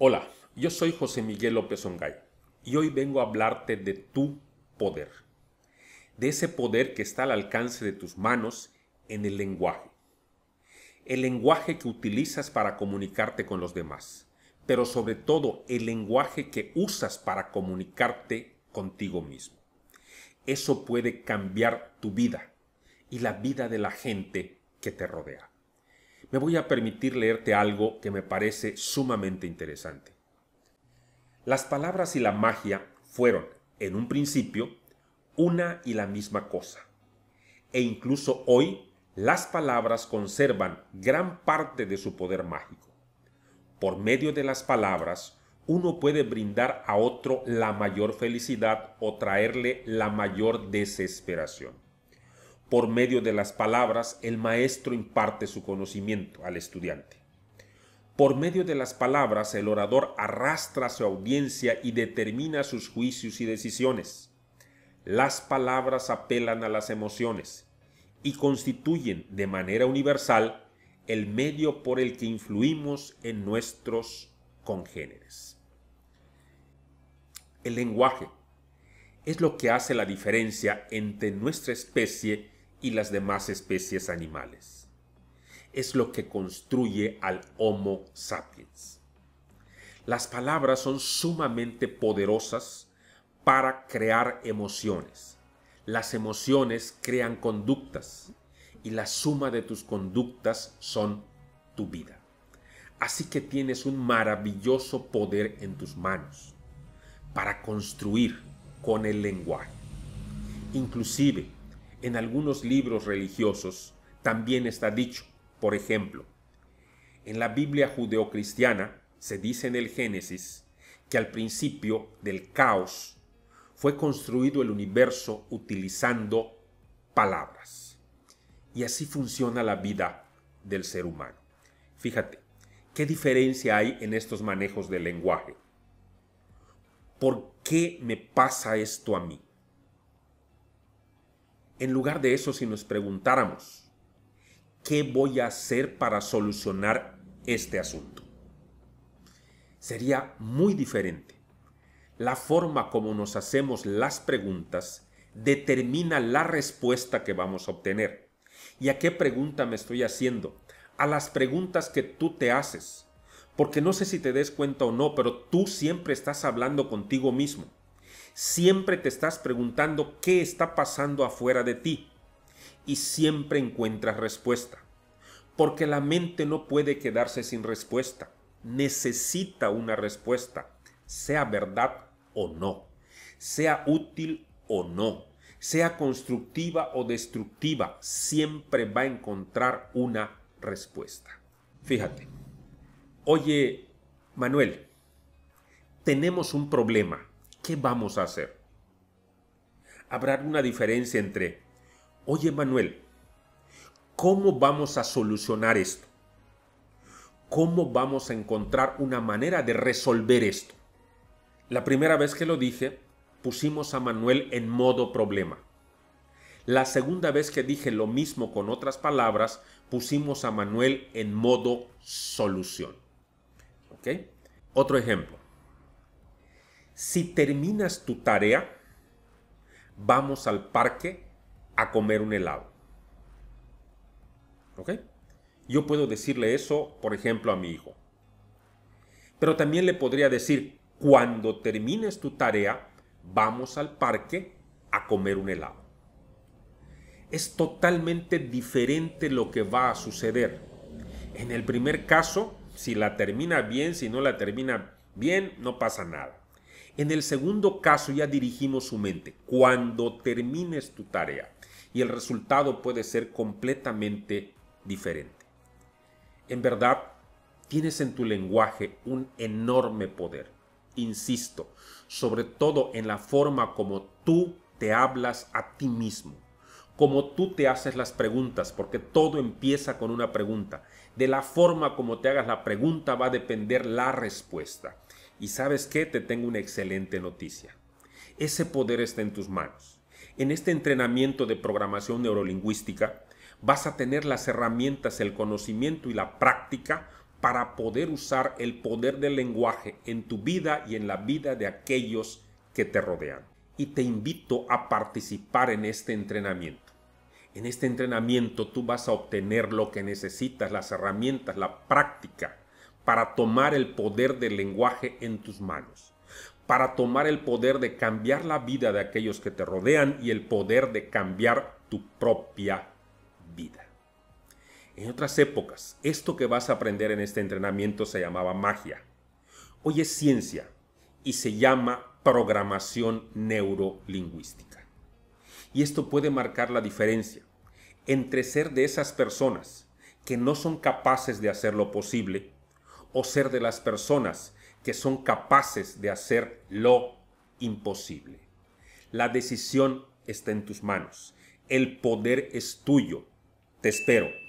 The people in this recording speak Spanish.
Hola, yo soy José Miguel López Ongay y hoy vengo a hablarte de tu poder, de ese poder que está al alcance de tus manos en el lenguaje, el lenguaje que utilizas para comunicarte con los demás, pero sobre todo el lenguaje que usas para comunicarte contigo mismo. Eso puede cambiar tu vida y la vida de la gente que te rodea me voy a permitir leerte algo que me parece sumamente interesante. Las palabras y la magia fueron, en un principio, una y la misma cosa. E incluso hoy las palabras conservan gran parte de su poder mágico. Por medio de las palabras, uno puede brindar a otro la mayor felicidad o traerle la mayor desesperación por medio de las palabras, el maestro imparte su conocimiento al estudiante. Por medio de las palabras, el orador arrastra a su audiencia y determina sus juicios y decisiones. Las palabras apelan a las emociones y constituyen de manera universal el medio por el que influimos en nuestros congéneres. El lenguaje es lo que hace la diferencia entre nuestra especie y las demás especies animales. Es lo que construye al Homo sapiens. Las palabras son sumamente poderosas para crear emociones. Las emociones crean conductas y la suma de tus conductas son tu vida. Así que tienes un maravilloso poder en tus manos para construir con el lenguaje. Inclusive, en algunos libros religiosos también está dicho. Por ejemplo, en la Biblia judeocristiana se dice en el Génesis que al principio del caos fue construido el universo utilizando palabras. Y así funciona la vida del ser humano. Fíjate, ¿qué diferencia hay en estos manejos del lenguaje? ¿Por qué me pasa esto a mí? En lugar de eso, si nos preguntáramos, ¿qué voy a hacer para solucionar este asunto? Sería muy diferente. La forma como nos hacemos las preguntas determina la respuesta que vamos a obtener. ¿Y a qué pregunta me estoy haciendo? A las preguntas que tú te haces. Porque no sé si te des cuenta o no, pero tú siempre estás hablando contigo mismo. Siempre te estás preguntando qué está pasando afuera de ti y siempre encuentras respuesta. Porque la mente no puede quedarse sin respuesta. Necesita una respuesta, sea verdad o no, sea útil o no, sea constructiva o destructiva, siempre va a encontrar una respuesta. Fíjate, oye Manuel, tenemos un problema ¿qué vamos a hacer? Habrá una diferencia entre, oye Manuel, ¿cómo vamos a solucionar esto? ¿Cómo vamos a encontrar una manera de resolver esto? La primera vez que lo dije, pusimos a Manuel en modo problema. La segunda vez que dije lo mismo con otras palabras, pusimos a Manuel en modo solución. ¿Ok? Otro ejemplo. Si terminas tu tarea, vamos al parque a comer un helado. Yo puedo decirle eso, por ejemplo, a mi hijo. Pero también le podría decir, cuando termines tu tarea, vamos al parque a comer un helado. Es totalmente diferente lo que va a suceder. En el primer caso, si la termina bien, si no la termina bien, no pasa nada. En el segundo caso ya dirigimos su mente. Cuando termines tu tarea y el resultado puede ser completamente diferente. En verdad, tienes en tu lenguaje un enorme poder. Insisto, sobre todo en la forma como tú te hablas a ti mismo, como tú te haces las preguntas, porque todo empieza con una pregunta. De la forma como te hagas la pregunta va a depender la respuesta. Y sabes qué, te tengo una excelente noticia. Ese poder está en tus manos. En este entrenamiento de programación neurolingüística vas a tener las herramientas, el conocimiento y la práctica para poder usar el poder del lenguaje en tu vida y en la vida de aquellos que te rodean. Y te invito a participar en este entrenamiento. En este entrenamiento tú vas a obtener lo que necesitas, las herramientas, la práctica para tomar el poder del lenguaje en tus manos, para tomar el poder de cambiar la vida de aquellos que te rodean y el poder de cambiar tu propia vida. En otras épocas, esto que vas a aprender en este entrenamiento se llamaba magia. Hoy es ciencia y se llama programación neurolingüística. Y esto puede marcar la diferencia entre ser de esas personas que no son capaces de hacer lo posible o ser de las personas que son capaces de hacer lo imposible. La decisión está en tus manos. El poder es tuyo. Te espero.